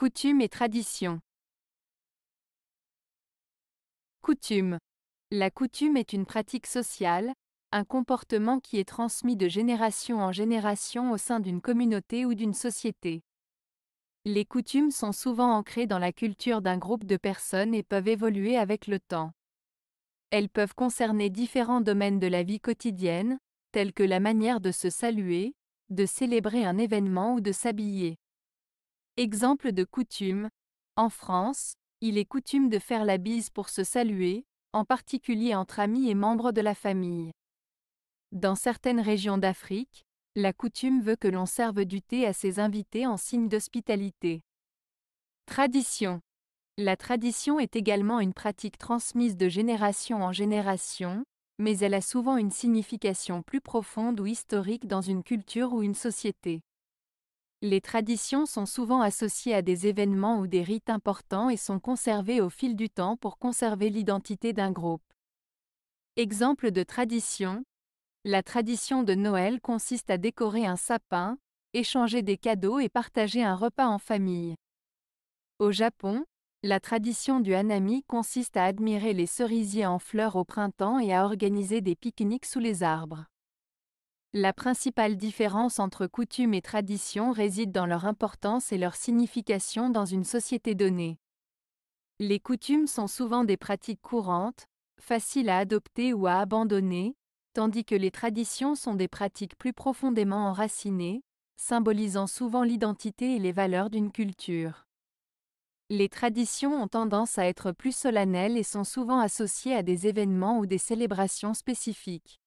Coutumes et traditions Coutume. La coutume est une pratique sociale, un comportement qui est transmis de génération en génération au sein d'une communauté ou d'une société. Les coutumes sont souvent ancrées dans la culture d'un groupe de personnes et peuvent évoluer avec le temps. Elles peuvent concerner différents domaines de la vie quotidienne, tels que la manière de se saluer, de célébrer un événement ou de s'habiller. Exemple de coutume. En France, il est coutume de faire la bise pour se saluer, en particulier entre amis et membres de la famille. Dans certaines régions d'Afrique, la coutume veut que l'on serve du thé à ses invités en signe d'hospitalité. Tradition. La tradition est également une pratique transmise de génération en génération, mais elle a souvent une signification plus profonde ou historique dans une culture ou une société. Les traditions sont souvent associées à des événements ou des rites importants et sont conservées au fil du temps pour conserver l'identité d'un groupe. Exemple de tradition. La tradition de Noël consiste à décorer un sapin, échanger des cadeaux et partager un repas en famille. Au Japon, la tradition du hanami consiste à admirer les cerisiers en fleurs au printemps et à organiser des pique-niques sous les arbres. La principale différence entre coutume et tradition réside dans leur importance et leur signification dans une société donnée. Les coutumes sont souvent des pratiques courantes, faciles à adopter ou à abandonner, tandis que les traditions sont des pratiques plus profondément enracinées, symbolisant souvent l'identité et les valeurs d'une culture. Les traditions ont tendance à être plus solennelles et sont souvent associées à des événements ou des célébrations spécifiques.